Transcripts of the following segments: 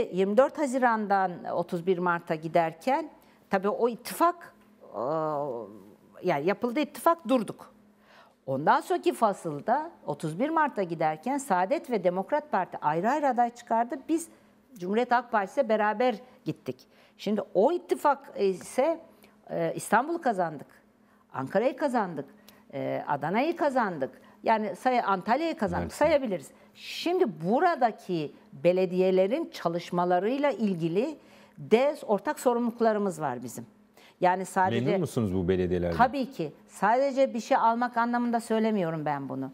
24 Haziran'dan 31 e, Mart'a giderken tabii o ittifak e, yani yapıldı ittifak durduk. Ondan sonraki fasılda 31 Mart'a giderken Saadet ve Demokrat Parti ayrı ayrı aday çıkardı. Biz Cumhuriyet Halk Partisi'yle beraber gittik. Şimdi o ittifak e, ise İstanbul'u kazandık. Ankara'yı kazandık. Adana'yı kazandık. Yani say Antalya'yı kazandık Mersin. sayabiliriz. Şimdi buradaki belediyelerin çalışmalarıyla ilgili de ortak sorumluluklarımız var bizim. Yani sadece Memnun musunuz bu belediyelerden? Tabii ki. Sadece bir şey almak anlamında söylemiyorum ben bunu.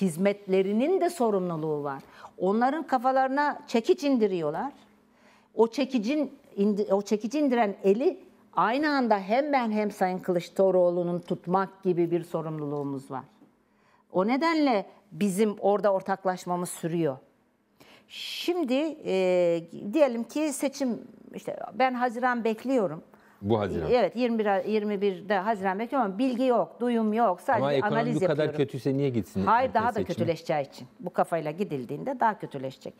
Hizmetlerinin de sorumluluğu var. Onların kafalarına çekiç indiriyorlar. O çekicin o çekici indiren eli aynı anda hem ben hem Sayın Kılıçdaroğlu'nun tutmak gibi bir sorumluluğumuz var. O nedenle bizim orada ortaklaşmamız sürüyor. Şimdi e, diyelim ki seçim işte ben Haziran bekliyorum. Bu Haziran. Evet 21 21'de Haziran bekliyorum ama bilgi yok, duyum yok. Sadece ama analiz yapıyorum. Ama bu kadar kötüyse niye gitsin? Hayır daha seçime? da kötüleşeceği için. Bu kafayla gidildiğinde daha kötüleşecek.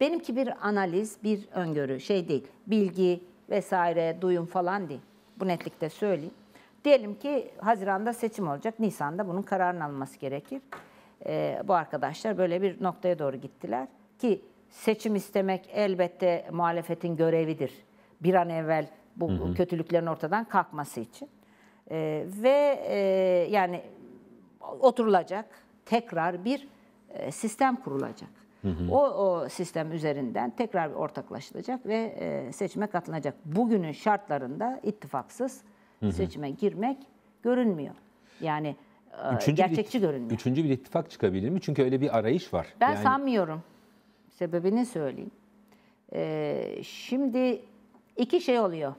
Benimki bir analiz, bir öngörü şey değil. Bilgi vesaire, duyum falan değil. Bu netlikte söyleyeyim. Diyelim ki Haziran'da seçim olacak, Nisan'da bunun kararını alması gerekir. E, bu arkadaşlar böyle bir noktaya doğru gittiler ki seçim istemek elbette muhalefetin görevidir. Bir an evvel bu hı hı. kötülüklerin ortadan kalkması için. E, ve e, yani oturulacak tekrar bir e, sistem kurulacak. Hı hı. O, o sistem üzerinden tekrar bir ortaklaşılacak ve e, seçime katılacak. Bugünün şartlarında ittifaksız Hı-hı. seçime girmek görünmüyor. Yani e, üçüncü gerçekçi bir, görünmüyor. Üçüncü bir ittifak çıkabilir mi? Çünkü öyle bir arayış var. Ben yani... sanmıyorum. Sebebini söyleyeyim. Ee, şimdi iki şey oluyor.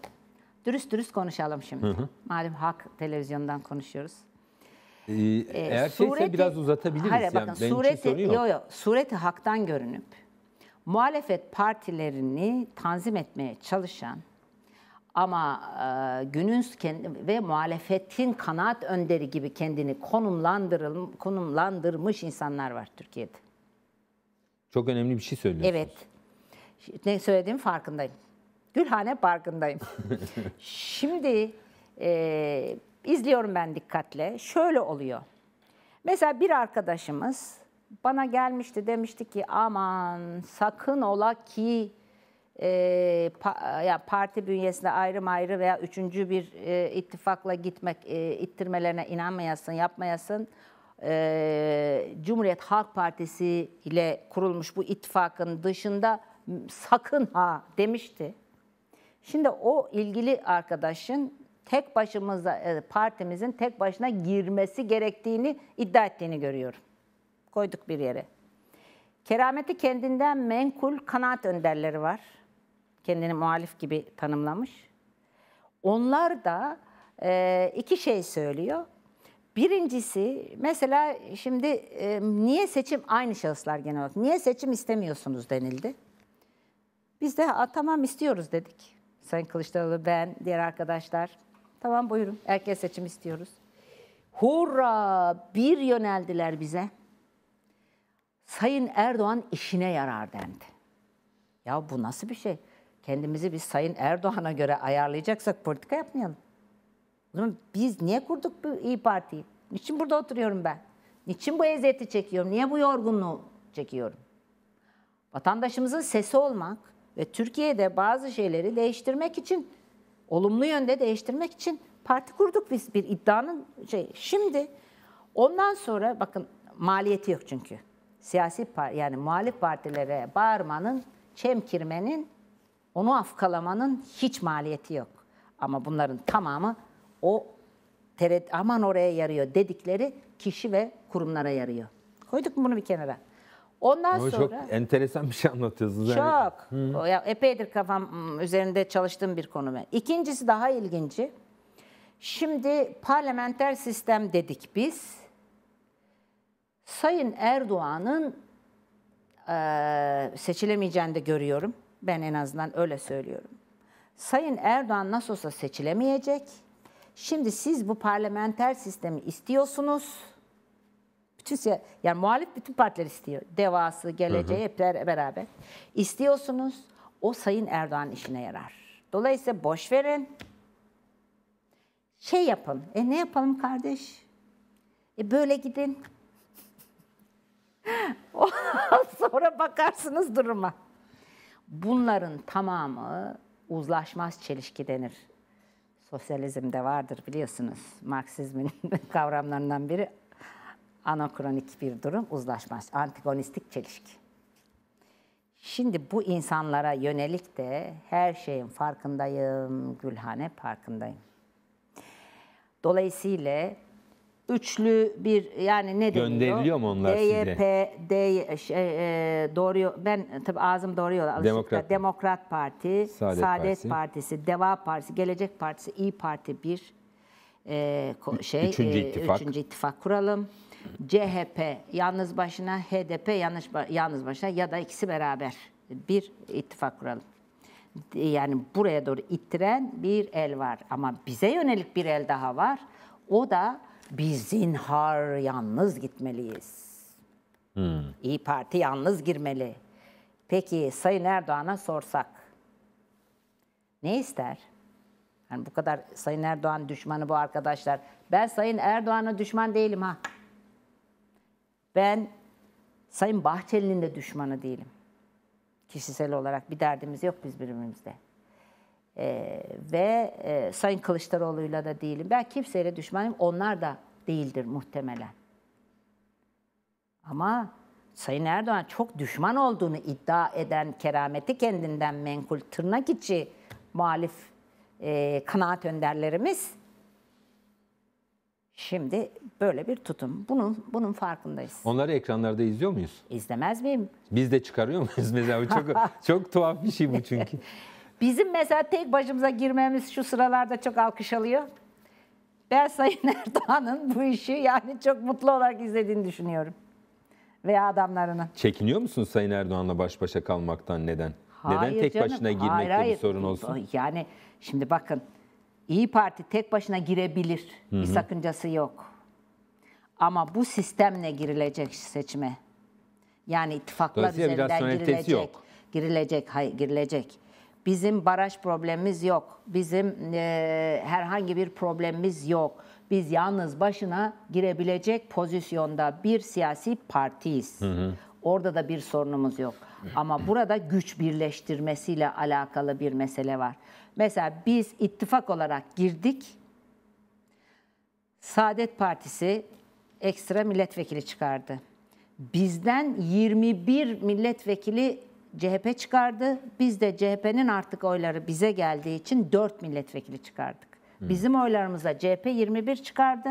Dürüst dürüst konuşalım şimdi. Hı hı. Malum Hak televizyondan konuşuyoruz. Ee, e, eğer sureti, şeyse biraz uzatabiliriz. Hayır bakın Benim sureti, yok. Yo, yo, sureti haktan görünüp muhalefet partilerini tanzim etmeye çalışan ama e, günün kendi, ve muhalefetin kanaat önderi gibi kendini konumlandırıl, konumlandırmış insanlar var Türkiye'de. Çok önemli bir şey söylüyorsunuz. Evet. Ne söylediğim farkındayım. Gülhane farkındayım. Şimdi e, izliyorum ben dikkatle. Şöyle oluyor. Mesela bir arkadaşımız bana gelmişti demişti ki aman sakın ola ki e, pa, yani parti bünyesinde ayrı ayrı veya üçüncü bir e, ittifakla gitmek e, ittirmelerine inanmayasın, yapmayasın. E, Cumhuriyet Halk Partisi ile kurulmuş bu ittifakın dışında sakın ha demişti. Şimdi o ilgili arkadaşın tek başımıza e, partimizin tek başına girmesi gerektiğini iddia ettiğini görüyorum. Koyduk bir yere. Kerameti kendinden menkul kanaat önderleri var kendini muhalif gibi tanımlamış. Onlar da e, iki şey söylüyor. Birincisi mesela şimdi e, niye seçim aynı şahıslar genel olarak niye seçim istemiyorsunuz denildi. Biz de A, tamam istiyoruz dedik. Sayın Kılıçdaroğlu, ben, diğer arkadaşlar. Tamam buyurun erken seçim istiyoruz. Hurra bir yöneldiler bize. Sayın Erdoğan işine yarar dendi. Ya bu nasıl bir şey? kendimizi biz Sayın Erdoğan'a göre ayarlayacaksak politika yapmayalım. O zaman biz niye kurduk bu İyi Parti'yi? Niçin burada oturuyorum ben? Niçin bu eziyeti çekiyorum? Niye bu yorgunluğu çekiyorum? Vatandaşımızın sesi olmak ve Türkiye'de bazı şeyleri değiştirmek için, olumlu yönde değiştirmek için parti kurduk biz bir iddianın şey. Şimdi ondan sonra bakın maliyeti yok çünkü. Siyasi yani muhalif partilere bağırmanın, çemkirmenin onu afkalamanın hiç maliyeti yok. Ama bunların tamamı o teret aman oraya yarıyor dedikleri kişi ve kurumlara yarıyor. Koyduk mu bunu bir kenara? Ondan Ama sonra... Çok enteresan bir şey anlatıyorsunuz. Çok. Yani. O ya, epeydir kafam ıı, üzerinde çalıştığım bir konu. İkincisi daha ilginci. Şimdi parlamenter sistem dedik biz. Sayın Erdoğan'ın e, seçilemeyeceğini de görüyorum. Ben en azından öyle söylüyorum. Sayın Erdoğan nasıl olsa seçilemeyecek. Şimdi siz bu parlamenter sistemi istiyorsunuz. Bütün yani muhalif bütün partiler istiyor. Devası, geleceği hep beraber. İstiyorsunuz. O Sayın Erdoğan işine yarar. Dolayısıyla boş verin. Şey yapın. E ne yapalım kardeş? E böyle gidin. Sonra bakarsınız duruma. Bunların tamamı uzlaşmaz çelişki denir. Sosyalizmde vardır biliyorsunuz. Marksizmin kavramlarından biri anakronik bir durum uzlaşmaz. Antagonistik çelişki. Şimdi bu insanlara yönelik de her şeyin farkındayım, Gülhane farkındayım. Dolayısıyla üçlü bir yani ne deniyor? Gönderiliyor mu onlar DYP, size? DYP, şey, e, doğru, ben tabii ağzım doğru yola Demokrat, Demokrat Parti, Saadet, Saadet Partisi. Partisi, Deva Partisi, Gelecek Partisi, İyi Parti bir e, şey, üçüncü, e, ittifak. üçüncü ittifak kuralım. CHP yalnız başına, HDP yanlış yalnız başına ya da ikisi beraber bir ittifak kuralım yani buraya doğru ittiren bir el var. Ama bize yönelik bir el daha var. O da biz zinhar yalnız gitmeliyiz. Hmm. İyi Parti yalnız girmeli. Peki Sayın Erdoğan'a sorsak ne ister? Yani bu kadar Sayın Erdoğan düşmanı bu arkadaşlar. Ben Sayın Erdoğan'a düşman değilim ha. Ben Sayın Bahçeli'nin de düşmanı değilim. Kişisel olarak bir derdimiz yok biz birbirimizde. Ee, ve e, Sayın Kılıçdaroğlu'yla da değilim. Ben kimseyle düşmanım. Onlar da değildir muhtemelen. Ama Sayın Erdoğan çok düşman olduğunu iddia eden kerameti kendinden menkul tırnak içi muhalif e, kanaat önderlerimiz şimdi böyle bir tutum. Bunun bunun farkındayız. Onları ekranlarda izliyor muyuz? İzlemez miyim? Biz de çıkarıyor muyuz mesela? Çok çok tuhaf bir şey bu çünkü. Bizim mesela tek başımıza girmemiz şu sıralarda çok alkış alıyor. Ben Sayın Erdoğan'ın bu işi yani çok mutlu olarak izlediğini düşünüyorum. Veya adamlarını. Çekiniyor musun Sayın Erdoğan'la baş başa kalmaktan neden? Hayır neden tek canım, başına girmekte hayır, hayır. bir sorun olsun? Yani şimdi bakın İyi Parti tek başına girebilir. Hı-hı. Bir sakıncası yok. Ama bu sistemle girilecek seçime. Yani ittifaklar üzerinden girilecek. Yok. Girilecek, hayır girilecek. Bizim baraj problemimiz yok. Bizim e, herhangi bir problemimiz yok. Biz yalnız başına girebilecek pozisyonda bir siyasi partiyiz. Hı hı. Orada da bir sorunumuz yok. Ama burada güç birleştirmesiyle alakalı bir mesele var. Mesela biz ittifak olarak girdik. Saadet Partisi ekstra milletvekili çıkardı. Bizden 21 milletvekili CHP çıkardı. Biz de CHP'nin artık oyları bize geldiği için 4 milletvekili çıkardık. Bizim oylarımızla CHP 21 çıkardı.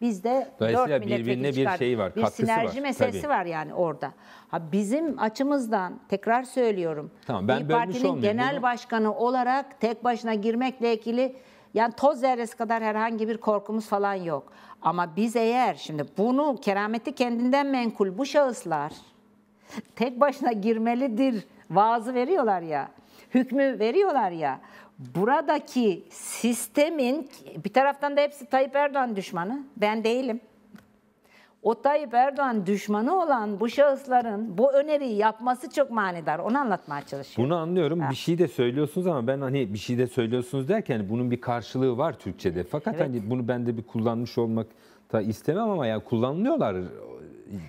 Biz de 4 milletvekili bir çıkardık. şey var, bir sinerji var, meselesi tabii. var yani orada. Ha bizim açımızdan tekrar söylüyorum. Tamam, ben İYİ Parti'nin genel başkanı olarak tek başına girmekle ilgili yani toz zerresi kadar herhangi bir korkumuz falan yok. Ama biz eğer şimdi bunu kerameti kendinden menkul bu şahıslar tek başına girmelidir vaazı veriyorlar ya, hükmü veriyorlar ya. Buradaki sistemin bir taraftan da hepsi Tayyip Erdoğan düşmanı, ben değilim. O Tayyip Erdoğan düşmanı olan bu şahısların bu öneriyi yapması çok manidar. Onu anlatmaya çalışıyorum. Bunu anlıyorum. Ha. Bir şey de söylüyorsunuz ama ben hani bir şey de söylüyorsunuz derken bunun bir karşılığı var Türkçe'de. Fakat evet. hani bunu ben de bir kullanmış olmak da istemem ama ya yani kullanılıyorlar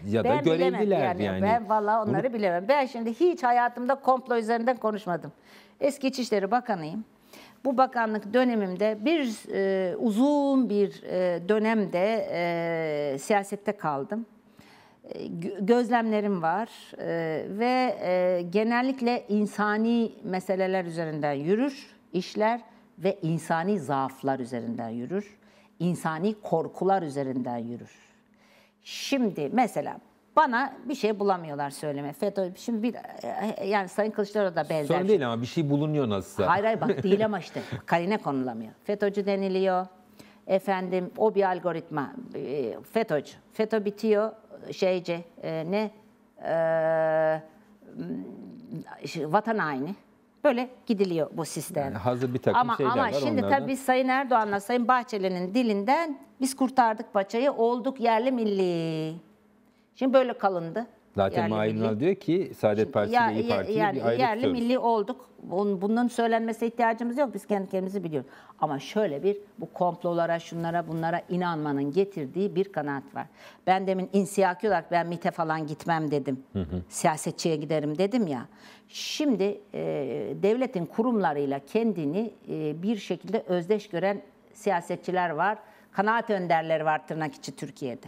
ya da ben görevlilerdi yani, yani. Ben valla onları Bunu... bilemem. Ben şimdi hiç hayatımda komplo üzerinden konuşmadım. Eski İçişleri Bakanıyım. Bu bakanlık dönemimde bir e, uzun bir e, dönemde e, siyasette kaldım. E, gözlemlerim var e, ve e, genellikle insani meseleler üzerinden yürür işler ve insani zaaflar üzerinden yürür. insani korkular üzerinden yürür. Şimdi mesela bana bir şey bulamıyorlar söyleme. FETÖ şimdi bir e, yani Sayın Kılıçdaroğlu da benzer. Sorun şey. değil ama bir şey bulunuyor nasılsa. Hayır hayır bak değil ama işte karine konulamıyor. FETÖ'cü deniliyor. Efendim o bir algoritma. E, FETÖ'cü. FETÖ bitiyor şeyce e, ne e, vatan haini. Böyle gidiliyor bu sistem. Yani hazır bir takım ama, şeyler ama var. Ama şimdi onlardan... tabii Sayın Erdoğan'la Sayın Bahçeli'nin dilinden biz kurtardık paçayı, olduk yerli milli. Şimdi böyle kalındı. Zaten Mayınlar diyor ki Saadet Partisi ile İYİ Parti'yi yer, bir ayrı Yerli tutuyoruz. milli olduk. Bunun söylenmesi ihtiyacımız yok. Biz kendi kendimizi biliyoruz. Ama şöyle bir bu komplolara, şunlara, bunlara inanmanın getirdiği bir kanaat var. Ben demin insiyaki olarak ben MIT'e falan gitmem dedim. Hı hı. Siyasetçiye giderim dedim ya. Şimdi e, devletin kurumlarıyla kendini e, bir şekilde özdeş gören siyasetçiler var kanaat önderleri var tırnak içi Türkiye'de.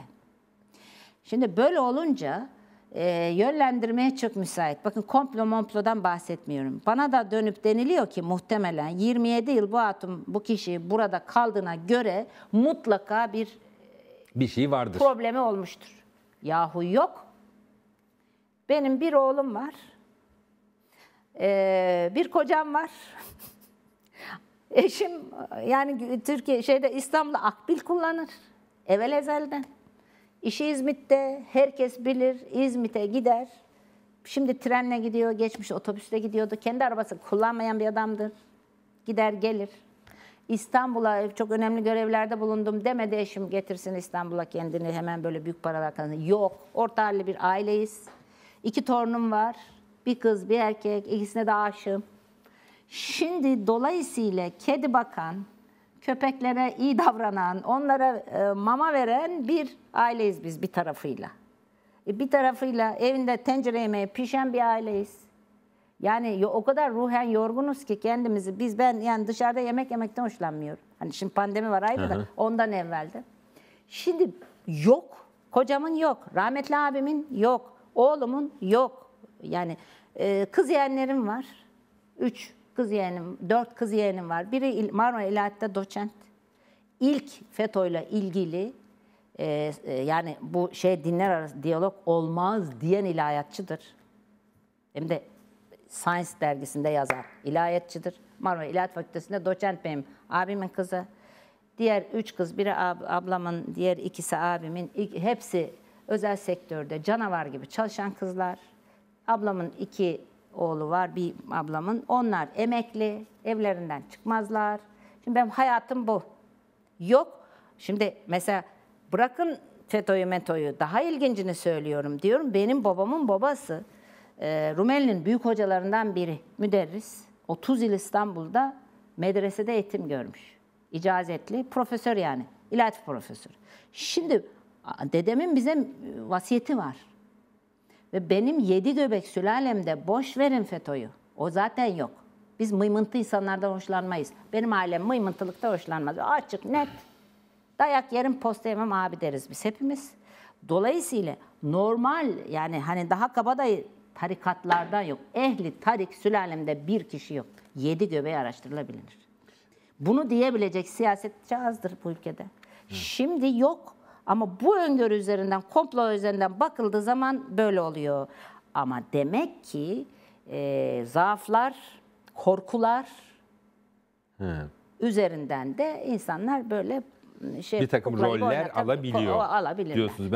Şimdi böyle olunca e, yönlendirmeye çok müsait. Bakın komplo momplodan bahsetmiyorum. Bana da dönüp deniliyor ki muhtemelen 27 yıl bu hatun bu kişi burada kaldığına göre mutlaka bir e, bir şey vardır. Problemi olmuştur. Yahu yok. Benim bir oğlum var. Ee, bir kocam var. Eşim yani Türkiye şeyde İstanbul'da akbil kullanır. Evvel ezelden. İşi İzmit'te herkes bilir. İzmit'e gider. Şimdi trenle gidiyor, geçmiş otobüsle gidiyordu. Kendi arabası kullanmayan bir adamdır. Gider gelir. İstanbul'a çok önemli görevlerde bulundum demedi eşim getirsin İstanbul'a kendini hemen böyle büyük paralar kazanır. Yok. Orta halli bir aileyiz. İki torunum var. Bir kız, bir erkek. İkisine de aşığım. Şimdi dolayısıyla kedi bakan, köpeklere iyi davranan, onlara e, mama veren bir aileyiz biz bir tarafıyla. E, bir tarafıyla evinde tencere yemeği pişen bir aileyiz. Yani o kadar ruhen yorgunuz ki kendimizi biz ben yani dışarıda yemek yemekten hoşlanmıyorum. Hani şimdi pandemi var ayrı da ondan evvelde. Şimdi yok. Kocamın yok. Rahmetli abimin yok. Oğlumun yok. Yani e, kız yeğenlerim var. Üç kız yeğenim, dört kız yeğenim var. Biri Marmara İlahiyat'ta doçent. İlk FETÖ'yle ilgili e, e, yani bu şey dinler arası diyalog olmaz diyen ilahiyatçıdır. Hem de Science dergisinde yazar. İlahiyatçıdır. Marmara İlahiyat Fakültesi'nde doçent benim abimin kızı. Diğer üç kız, biri ab, ablamın, diğer ikisi abimin. Hepsi özel sektörde canavar gibi çalışan kızlar. Ablamın iki oğlu var bir ablamın. Onlar emekli, evlerinden çıkmazlar. Şimdi benim hayatım bu. Yok. Şimdi mesela bırakın FETÖ'yü METÖ'yü daha ilgincini söylüyorum diyorum. Benim babamın babası e, Rumeli'nin büyük hocalarından biri müderris. 30 yıl İstanbul'da medresede eğitim görmüş. İcazetli profesör yani. İlaç profesör. Şimdi dedemin bize e, vasiyeti var. Ve benim yedi göbek sülalemde boş verin FETÖ'yü. O zaten yok. Biz mıymıntı insanlardan hoşlanmayız. Benim ailem mıymıntılıkta hoşlanmaz. Açık, net. Dayak yerim, posta yemem abi deriz biz hepimiz. Dolayısıyla normal yani hani daha kabadayı tarikatlardan yok. Ehli tarik sülalemde bir kişi yok. Yedi göbeği araştırılabilir. Bunu diyebilecek siyasetçi azdır bu ülkede. Hı. Şimdi yok. Ama bu öngörü üzerinden, komplo üzerinden bakıldığı zaman böyle oluyor. Ama demek ki e, zaaflar, korkular He. üzerinden de insanlar böyle şey bir takım roller alabiliyor. Diyorsunuz. Ben